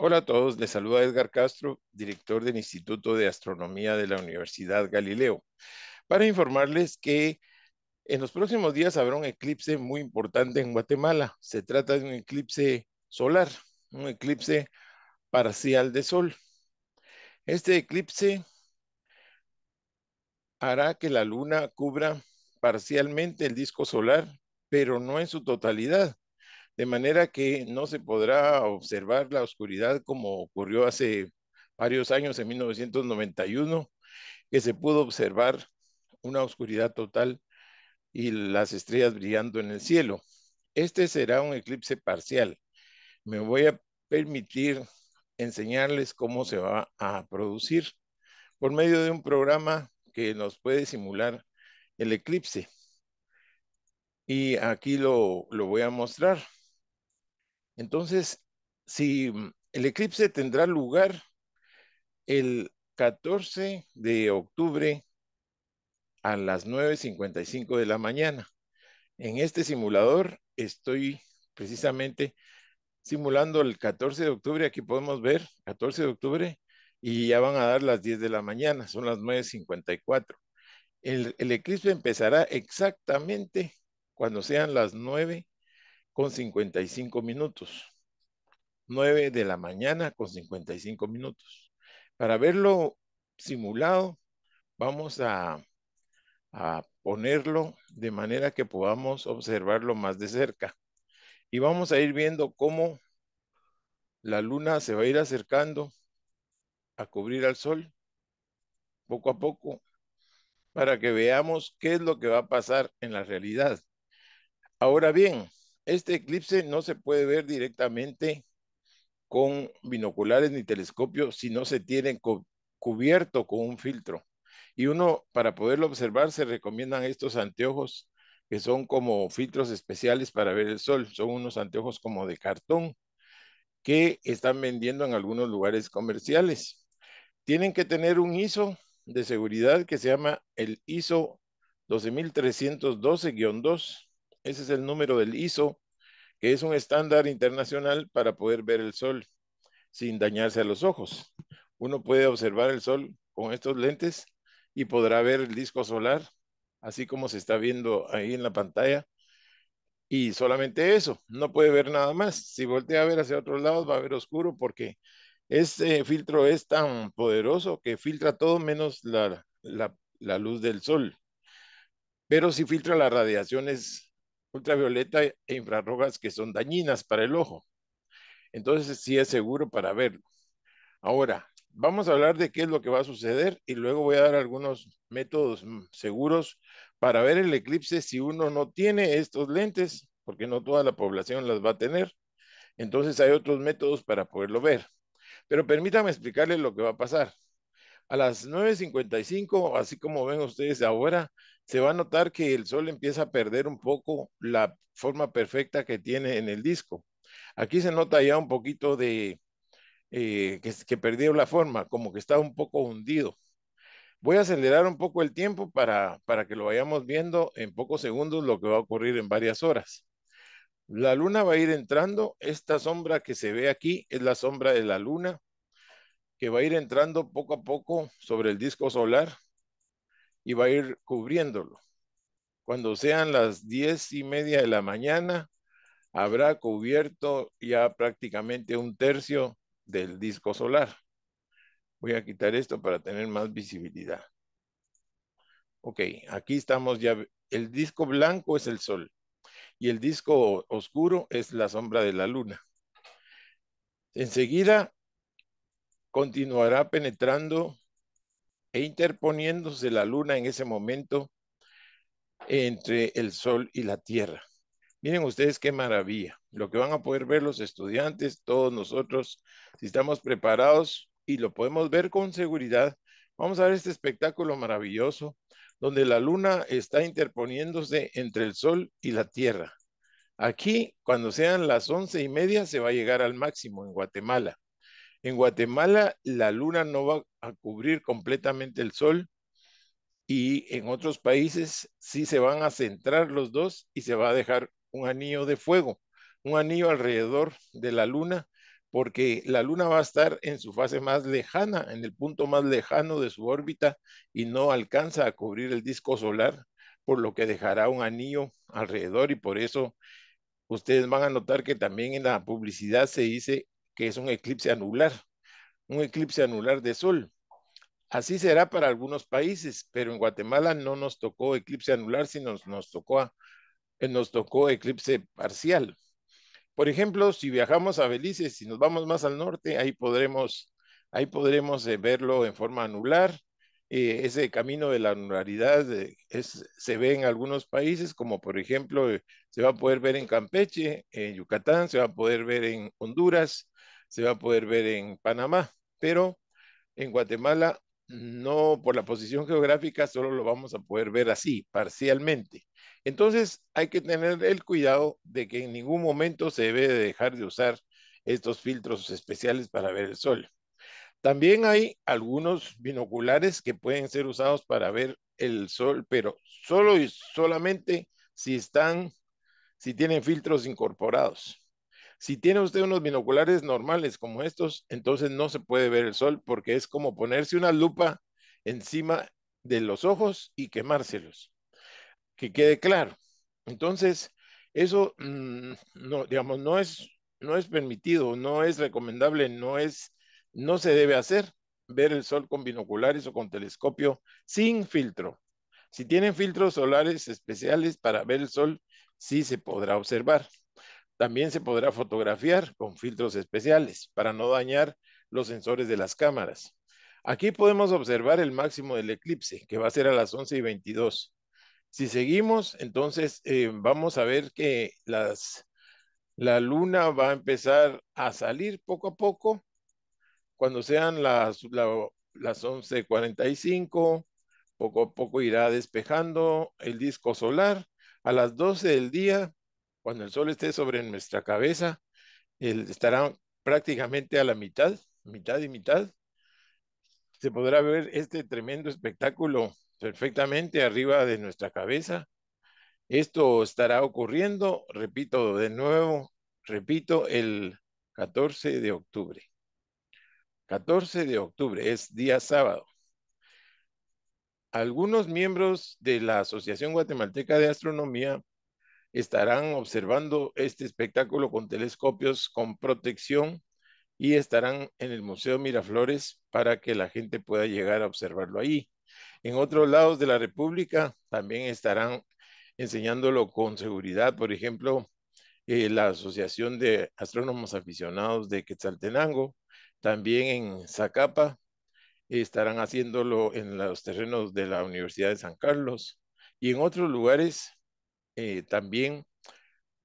Hola a todos, les saluda Edgar Castro, director del Instituto de Astronomía de la Universidad Galileo, para informarles que en los próximos días habrá un eclipse muy importante en Guatemala. Se trata de un eclipse solar, un eclipse parcial de sol. Este eclipse hará que la luna cubra parcialmente el disco solar, pero no en su totalidad de manera que no se podrá observar la oscuridad como ocurrió hace varios años, en 1991, que se pudo observar una oscuridad total y las estrellas brillando en el cielo. Este será un eclipse parcial. Me voy a permitir enseñarles cómo se va a producir por medio de un programa que nos puede simular el eclipse. Y aquí lo, lo voy a mostrar. Entonces, si mm, el eclipse tendrá lugar el 14 de octubre a las 9.55 de la mañana. En este simulador estoy precisamente simulando el 14 de octubre. Aquí podemos ver 14 de octubre y ya van a dar las 10 de la mañana. Son las 9.54. El, eclipse empezará exactamente cuando sean las nueve con 55 minutos. 9 de la mañana con 55 minutos. Para verlo simulado, vamos a, a ponerlo de manera que podamos observarlo más de cerca. Y vamos a ir viendo cómo la luna se va a ir acercando a cubrir al sol poco a poco para que veamos qué es lo que va a pasar en la realidad. Ahora bien, este eclipse no se puede ver directamente con binoculares ni telescopio si no se tiene cubierto con un filtro. Y uno, para poderlo observar, se recomiendan estos anteojos que son como filtros especiales para ver el sol. Son unos anteojos como de cartón que están vendiendo en algunos lugares comerciales. Tienen que tener un ISO de seguridad que se llama el ISO 12312-2 ese es el número del ISO, que es un estándar internacional para poder ver el sol sin dañarse a los ojos. Uno puede observar el sol con estos lentes y podrá ver el disco solar, así como se está viendo ahí en la pantalla. Y solamente eso, no puede ver nada más. Si voltea a ver hacia otros lados va a ver oscuro porque este filtro es tan poderoso que filtra todo menos la, luz del sol. Pero si filtra las radiaciones ultravioleta e infrarrojas que son dañinas para el ojo. Entonces sí es seguro para verlo. Ahora, vamos a hablar de qué es lo que va a suceder y luego voy a dar algunos métodos mm, seguros para ver el eclipse si uno no tiene estos lentes, porque no toda la población las va a tener. Entonces hay otros métodos para poderlo ver. Pero permítame explicarles lo que va a pasar a las 9.55, así como ven ustedes ahora, se va a notar que el sol empieza a perder un poco la forma perfecta que tiene en el disco. Aquí se nota ya un poquito de eh, que, que perdió la forma, como que está un poco hundido. Voy a acelerar un poco el tiempo para, para que lo vayamos viendo en pocos segundos lo que va a ocurrir en varias horas. La luna va a ir entrando. Esta sombra que se ve aquí es la sombra de la luna que va a ir entrando poco a poco sobre el disco solar y va a ir cubriéndolo. Cuando sean las diez y media de la mañana, habrá cubierto ya prácticamente un tercio del disco solar. Voy a quitar esto para tener más visibilidad. Ok, aquí estamos ya. El disco blanco es el sol y el disco oscuro es la sombra de la luna. Enseguida continuará penetrando e interponiéndose la luna en ese momento entre el sol y la tierra. Miren ustedes qué maravilla, lo que van a poder ver los estudiantes, todos nosotros, si estamos preparados y lo podemos ver con seguridad, vamos a ver este espectáculo maravilloso donde la luna está interponiéndose entre el sol y la tierra. Aquí, cuando sean las once y media, se va a llegar al máximo en Guatemala. En Guatemala la luna no va a cubrir completamente el sol y en otros países sí se van a centrar los dos y se va a dejar un anillo de fuego, un anillo alrededor de la luna, porque la luna va a estar en su fase más lejana, en el punto más lejano de su órbita y no alcanza a cubrir el disco solar, por lo que dejará un anillo alrededor y por eso ustedes van a notar que también en la publicidad se dice que es un eclipse anular, un eclipse anular de sol. Así será para algunos países, pero en Guatemala no nos tocó eclipse anular, sino nos, nos tocó, eh, nos tocó eclipse parcial. Por ejemplo, si viajamos a Belice, si nos vamos más al norte, ahí podremos, ahí podremos eh, verlo en forma anular. Eh, ese camino de la anularidad se ve en algunos países, como por ejemplo se va a poder ver en Campeche, en Yucatán, se va a poder ver en Honduras, se va a poder ver en Panamá, pero en Guatemala no, por la posición geográfica solo lo vamos a poder ver así, parcialmente. Entonces hay que tener el cuidado de que en ningún momento se debe dejar de usar estos filtros especiales para ver el sol. También hay algunos binoculares que pueden ser usados para ver el sol, pero solo y solamente si están, si tienen filtros incorporados. Si tiene usted unos binoculares normales como estos, entonces no se puede ver el sol porque es como ponerse una lupa encima de los ojos y quemárselos. Que quede claro. Entonces, eso mm, no, digamos, no es, no es permitido, no es recomendable, no es, no se debe hacer ver el sol con binoculares o con telescopio sin filtro. Si tienen filtros solares especiales para ver el sol, sí se podrá observar. También se podrá fotografiar con filtros especiales para no dañar los sensores de las cámaras. Aquí podemos observar el máximo del eclipse, que va a ser a las 11 y 22. Si seguimos, entonces eh, vamos a ver que las, la luna va a empezar a salir poco a poco. Cuando sean las, las 11.45, poco a poco irá despejando el disco solar. A las 12 del día cuando el sol esté sobre nuestra cabeza, estará prácticamente a la mitad, mitad y mitad. Se podrá ver este tremendo espectáculo perfectamente arriba de nuestra cabeza. Esto estará ocurriendo, repito de nuevo, repito, el 14 de octubre. 14 de octubre es día sábado. Algunos miembros de la Asociación Guatemalteca de Astronomía estarán observando este espectáculo con telescopios con protección y estarán en el Museo Miraflores para que la gente pueda llegar a observarlo ahí. En otros lados de la República también estarán enseñándolo con seguridad, por ejemplo, eh, la Asociación de Astrónomos Aficionados de Quetzaltenango, también en Zacapa, estarán haciéndolo en los terrenos de la Universidad de San Carlos y en otros lugares eh, también,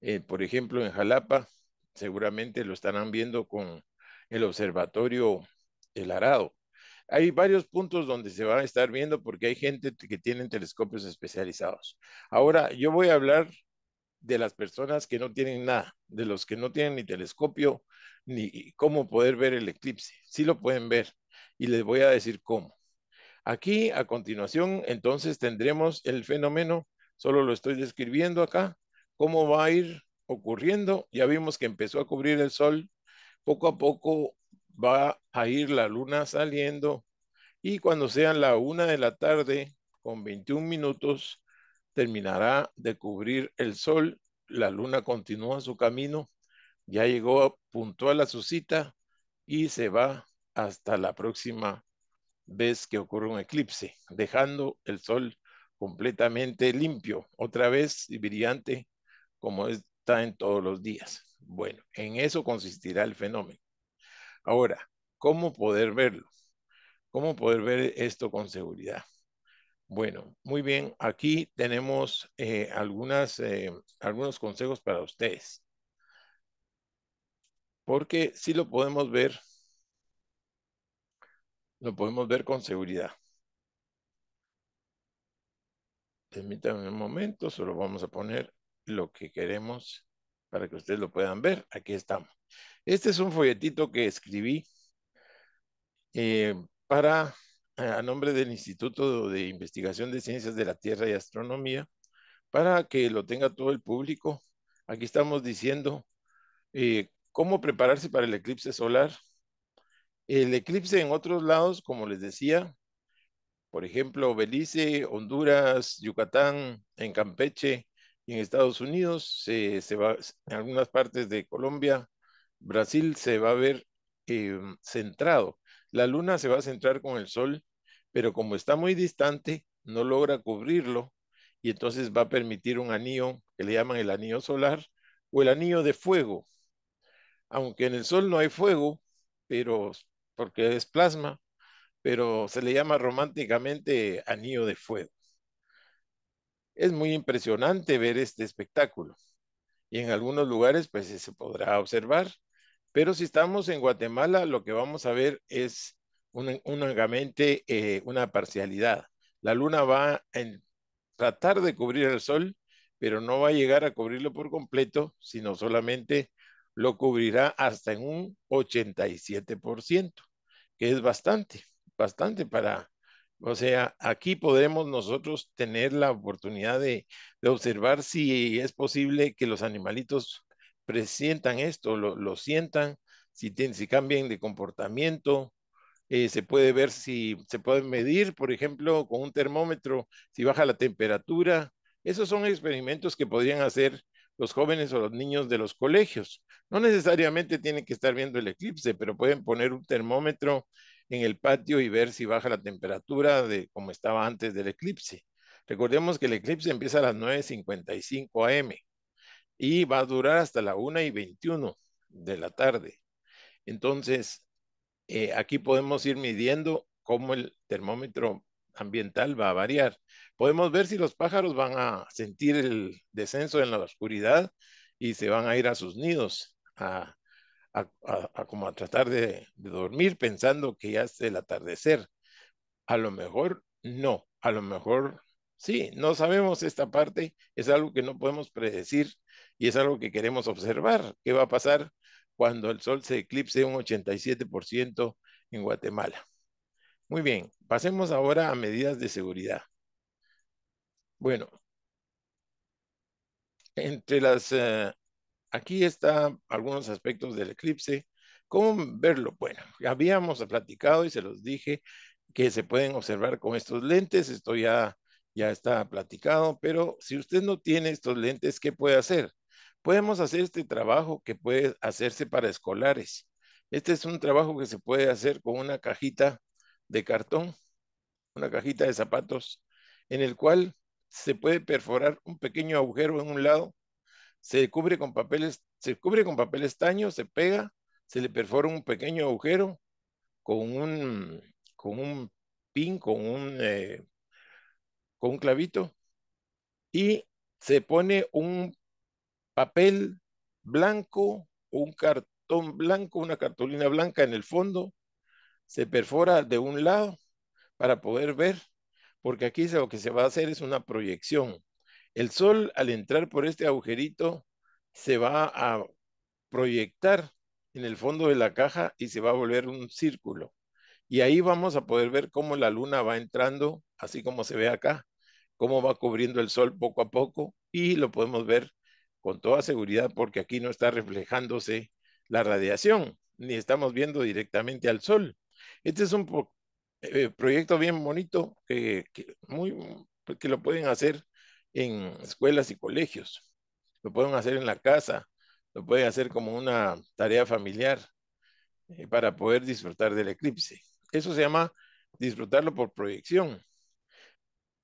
eh, por ejemplo, en Jalapa, seguramente lo estarán viendo con el observatorio El Arado. Hay varios puntos donde se van a estar viendo porque hay gente que tiene telescopios especializados. Ahora, yo voy a hablar de las personas que no tienen nada, de los que no tienen ni telescopio, ni cómo poder ver el eclipse. Sí lo pueden ver y les voy a decir cómo. Aquí, a continuación, entonces tendremos el fenómeno solo lo estoy describiendo acá, cómo va a ir ocurriendo. Ya vimos que empezó a cubrir el sol, poco a poco va a ir la luna saliendo y cuando sea la una de la tarde, con 21 minutos, terminará de cubrir el sol. La luna continúa su camino, ya llegó puntual a su cita y se va hasta la próxima vez que ocurre un eclipse, dejando el sol completamente limpio, otra vez y brillante como está en todos los días. Bueno, en eso consistirá el fenómeno. Ahora, ¿cómo poder verlo? ¿Cómo poder ver esto con seguridad? Bueno, muy bien, aquí tenemos eh, algunas, eh, algunos consejos para ustedes. Porque si lo podemos ver, lo podemos ver con seguridad. Permítanme un momento, solo vamos a poner lo que queremos para que ustedes lo puedan ver. Aquí estamos. Este es un folletito que escribí eh, para, a nombre del Instituto de Investigación de Ciencias de la Tierra y Astronomía, para que lo tenga todo el público. Aquí estamos diciendo eh, cómo prepararse para el eclipse solar. El eclipse en otros lados, como les decía, por ejemplo, Belice, Honduras, Yucatán, en Campeche y en Estados Unidos, eh, se, va, en algunas partes de Colombia, Brasil se va a ver em, centrado. La luna se va a centrar con el sol, pero como está muy distante, no logra cubrirlo y entonces va a permitir un anillo que le llaman el anillo solar o el anillo de fuego. Aunque en el sol no hay fuego, pero porque es plasma, pero se le llama románticamente Anillo de Fuego. Es muy impresionante ver este espectáculo y en algunos lugares pues se podrá observar, pero si estamos en Guatemala lo que vamos a ver es un, únicamente eh, una parcialidad. La luna va a tratar de cubrir el sol, pero no va a llegar a cubrirlo por completo, sino solamente lo cubrirá hasta en un 87%, que es bastante bastante para, o sea, aquí podemos nosotros tener la oportunidad de, observar si es posible que los animalitos presientan esto, lo, lo sientan, si, tienen, si cambian de comportamiento, eh, se puede ver si se puede medir, por ejemplo, con un termómetro, si baja la temperatura. Esos son experimentos que podrían hacer los jóvenes o los niños de los colegios. No necesariamente tienen que estar viendo el eclipse, pero pueden poner un termómetro en el patio y ver si baja la temperatura de como estaba antes del eclipse. Recordemos que el eclipse empieza a las 9.55 am y va a durar hasta la 1.21 de la tarde. Entonces, eh, aquí podemos ir midiendo cómo el termómetro ambiental va a variar. Podemos ver si los pájaros van a sentir el descenso en la oscuridad y se van a ir a sus nidos a a, como a tratar de, dormir pensando que ya es el atardecer. A lo mejor no, a lo mejor sí, no sabemos esta parte, es algo que no podemos predecir y es algo que queremos observar. ¿Qué va a pasar cuando el sol se eclipse un 87% en Guatemala? Muy bien, pasemos ahora a medidas de seguridad. Bueno, entre las eh, aquí están algunos aspectos del eclipse. ¿Cómo verlo? Bueno, habíamos platicado y se los dije que se pueden observar con estos lentes. Esto ya, ya está platicado, pero si usted no tiene estos lentes, ¿qué puede hacer? Podemos hacer este trabajo que puede hacerse para escolares. Este es un trabajo que se puede hacer con una cajita de cartón, una cajita de zapatos, en el cual se puede perforar un pequeño agujero en un lado se cubre con papeles, se cubre con papel estaño, se pega, se le perfora un pequeño agujero con un, con un pin, con un, eh, con un clavito y se pone un papel blanco, un cartón blanco, una cartulina blanca en el fondo, se perfora de un lado para poder ver, porque aquí lo que se va a hacer es una proyección. El sol al entrar por este agujerito se va a proyectar en el fondo de la caja y se va a volver un círculo. Y ahí vamos a poder ver cómo la luna va entrando, así como se ve acá, cómo va cubriendo el sol poco a poco y lo podemos ver con toda seguridad porque aquí no está reflejándose la radiación, ni estamos viendo directamente al sol. Este es un eh, proyecto bien bonito, que, muy, que lo pueden hacer en escuelas y colegios, lo pueden hacer en la casa, lo pueden hacer como una tarea familiar eh, para poder disfrutar del eclipse. Eso se llama disfrutarlo por proyección.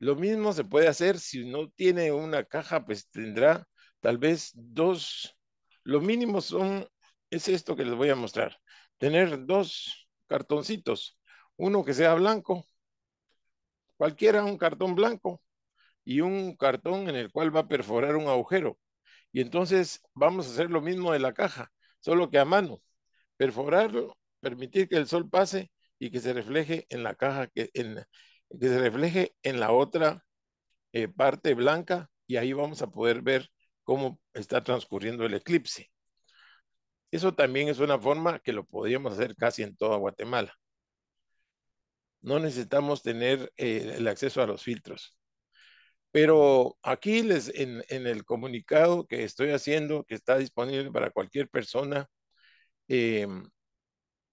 Lo mismo se puede hacer si no tiene una caja, pues tendrá tal vez dos, lo mínimo son, es esto que les voy a mostrar, tener dos cartoncitos, uno que sea blanco, cualquiera un cartón blanco y un cartón en el cual va a perforar un agujero. Y entonces vamos a hacer lo mismo de la caja, solo que a mano. Perforarlo, permitir que el sol pase y que se refleje en la caja, que, en, que se refleje en la otra eh, parte blanca y ahí vamos a poder ver cómo está transcurriendo el eclipse. Eso también es una forma que lo podríamos hacer casi en toda Guatemala. No necesitamos tener eh, el acceso a los filtros. Pero aquí les, en, el comunicado que estoy haciendo, que está disponible para cualquier persona, em,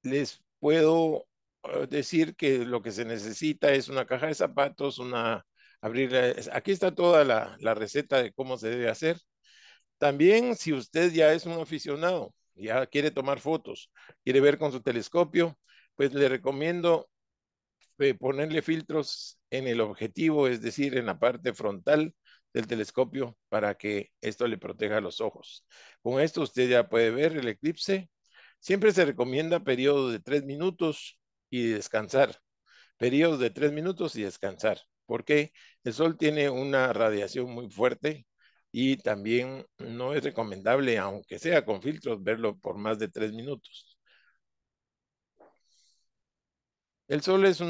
les puedo ah, decir que lo que se necesita es una caja de zapatos, una abrir eh, aquí está toda la, la receta de cómo se debe hacer. También si usted ya es un aficionado, ya quiere tomar fotos, quiere ver con su telescopio, pues le recomiendo eh, ponerle filtros en el objetivo, es decir, en la parte frontal del telescopio para que esto le proteja los ojos. Con esto usted ya puede ver el eclipse. Siempre se recomienda periodo de tres minutos y descansar. Periodos de tres minutos y descansar, porque el sol tiene una radiación muy fuerte y también no es recomendable, aunque sea con filtros, verlo por más de tres minutos. El Sol es,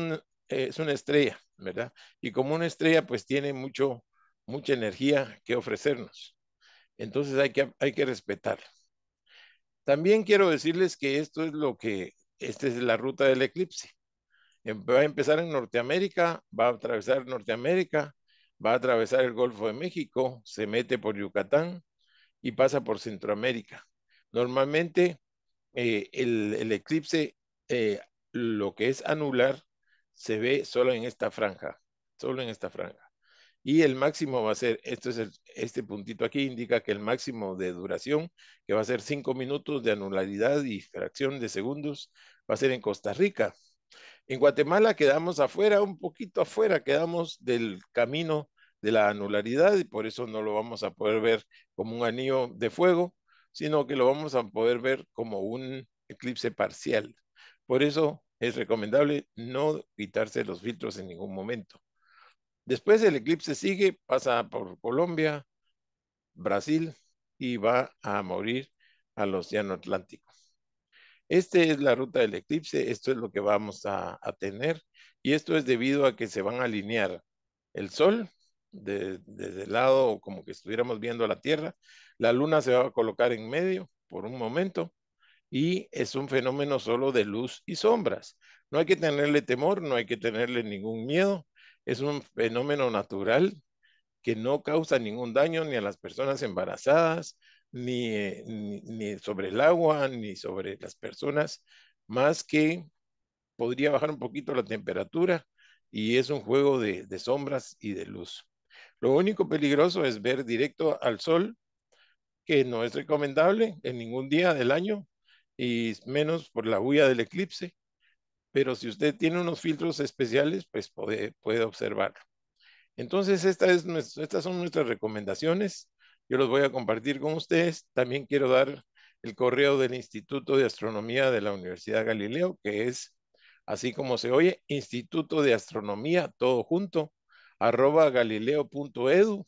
es una estrella, ¿verdad? Y como una estrella, pues tiene mucho, mucha energía que ofrecernos. Entonces hay que, hay que respetarlo. También quiero decirles que esto es lo que, esta es la ruta del eclipse. Em, va a empezar en Norteamérica, va a atravesar Norteamérica, va a atravesar el Golfo de México, se mete por Yucatán y pasa por Centroamérica. Normalmente eh, el, el, eclipse eh, lo que es anular se ve solo en esta franja, solo en esta franja. Y el máximo va a ser, esto es este puntito aquí indica que el máximo de duración, que va a ser cinco minutos de anularidad y fracción de segundos, va a ser en Costa Rica. En Guatemala quedamos afuera, un poquito afuera, quedamos del camino de la anularidad y por eso no lo vamos a poder ver como un anillo de fuego, sino que lo vamos a poder ver como un eclipse parcial. Por eso es recomendable no quitarse los filtros en ningún momento. Después el eclipse sigue, pasa por Colombia, Brasil y va a morir al Océano Atlántico. Esta es la ruta del eclipse, esto es lo que vamos a, tener y esto es debido a que se van a alinear el Sol desde el lado como que estuviéramos viendo la Tierra, la Luna se va a colocar en medio por un momento y es un fenómeno solo de luz y sombras. No hay que tenerle temor, no hay que tenerle ningún miedo. Es un fenómeno natural que no causa ningún daño ni a las personas embarazadas, ni, eh, ni, sobre el agua, ni sobre las personas, más que podría bajar un poquito la temperatura y es un juego de sombras y de luz. Lo único peligroso es ver directo al sol, que no es recomendable en ningún día del año, y menos por la huella del eclipse, pero si usted tiene unos filtros especiales, pues puede, puede observarlo. Entonces, esta es, estas son nuestras recomendaciones. Yo los voy a compartir con ustedes. También quiero dar el correo del Instituto de Astronomía de la Universidad Galileo, que es, así como se oye, Instituto de Astronomía, todo junto, arroba galileo.edu.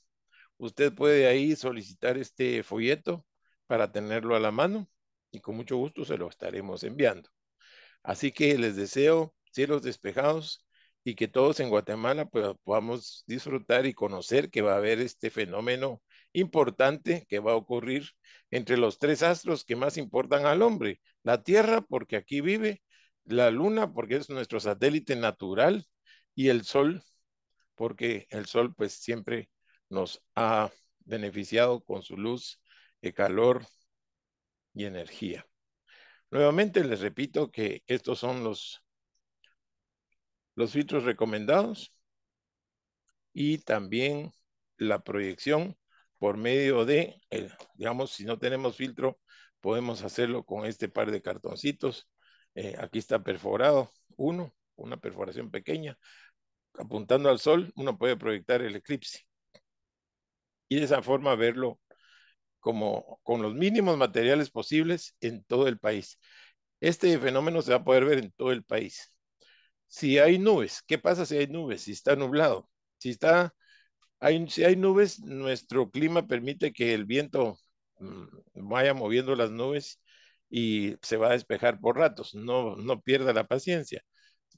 Usted puede ahí solicitar este folleto para tenerlo a la mano y con mucho gusto se lo estaremos enviando. Así que les deseo cielos despejados y que todos en Guatemala pues, podamos disfrutar y conocer que va a haber este fenómeno importante que va a ocurrir entre los tres astros que más importan al hombre. La Tierra, porque aquí vive, la Luna, porque es nuestro satélite natural, y el Sol, porque el Sol pues siempre nos ha beneficiado con su luz, y calor y energía. Nuevamente les repito que estos son los, los filtros recomendados y también la proyección por medio de, digamos, si no tenemos filtro, podemos hacerlo con este par de cartoncitos. Eh, aquí está perforado uno, una perforación pequeña. Apuntando al sol, uno puede proyectar el eclipse. Y de esa forma verlo con los mínimos materiales posibles en todo el país. Este fenómeno se va a poder ver en todo el país. Si hay nubes, ¿qué pasa si hay nubes? Si está nublado, si está hay, si hay nubes, nuestro clima permite que el viento mm, vaya moviendo las nubes y se va a despejar por ratos. No, no pierda la paciencia.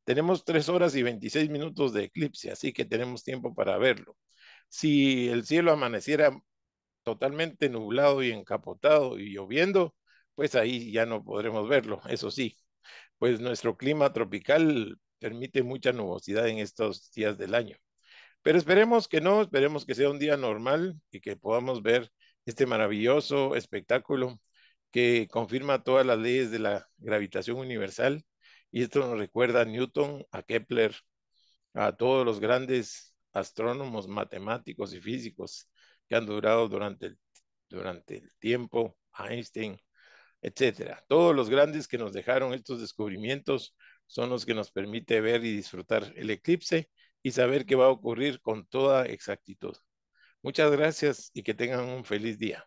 Tenemos tres horas y 26 minutos de eclipse, así que tenemos tiempo para verlo. Si el cielo amaneciera totalmente nublado y encapotado y lloviendo, pues ahí ya no podremos verlo. Eso sí, pues nuestro clima tropical permite mucha nubosidad en estos días del año. Pero esperemos que no, esperemos que sea un día normal y que podamos ver este maravilloso espectáculo que confirma todas las leyes de la gravitación universal. Y esto nos recuerda a Newton, a Kepler, a todos los grandes astrónomos, matemáticos y físicos que han durado durante el, durante el tiempo, Einstein, etcétera. Todos los grandes que nos dejaron estos descubrimientos son los que nos permiten ver y disfrutar el eclipse y saber qué va a ocurrir con toda exactitud. Muchas gracias y que tengan un feliz día.